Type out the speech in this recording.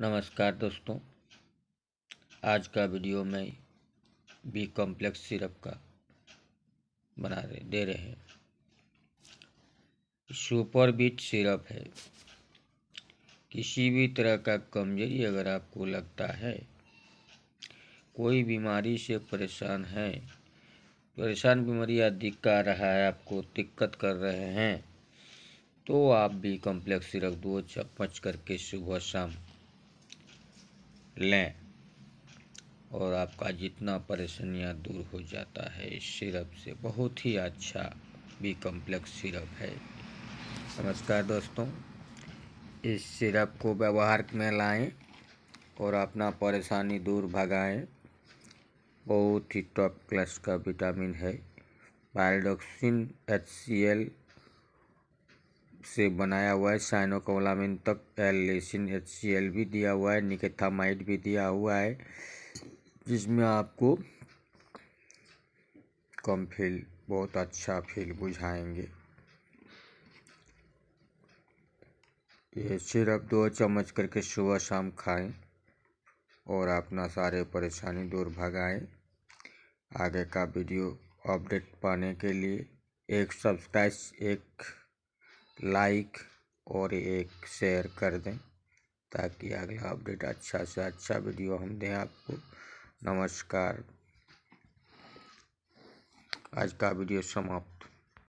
नमस्कार दोस्तों आज का वीडियो में बी कॉम्प्लेक्स सिरप का बना रहे दे रहे हैं सुपर बीट सिरप है किसी भी तरह का कमजोरी अगर आपको लगता है कोई बीमारी से परेशान है परेशान बीमारी आदि का रहा है आपको दिक्कत कर रहे हैं तो आप बी कॉम्प्लेक्स सिरप दो चम्मच करके सुबह शाम लें और आपका जितना परेशानियाँ दूर हो जाता है इस सिरप से बहुत ही अच्छा बी कम्प्लेक्स सिरप है नमस्कार दोस्तों इस सिरप को व्यवहार में लाएं और अपना परेशानी दूर भगाएं बहुत ही टॉप क्लास का विटामिन है बायोडॉक्सिन एच सी एल से बनाया हुआ है साइनोकोलामिन तक L lysine H C L भी दिया हुआ है निकेथामाइड भी दिया हुआ है जिसमें आपको कम फील बहुत अच्छा फील बुझाएंगे ये सिर्फ दो चम्मच करके सुबह शाम खाएं और अपना सारे परेशानी दूर भगाएं आगे का वीडियो अपडेट पाने के लिए एक सब्सक्राइब एक लाइक और एक शेयर कर दें ताकि अगला अपडेट अच्छा से अच्छा वीडियो हम दें आपको नमस्कार आज का वीडियो समाप्त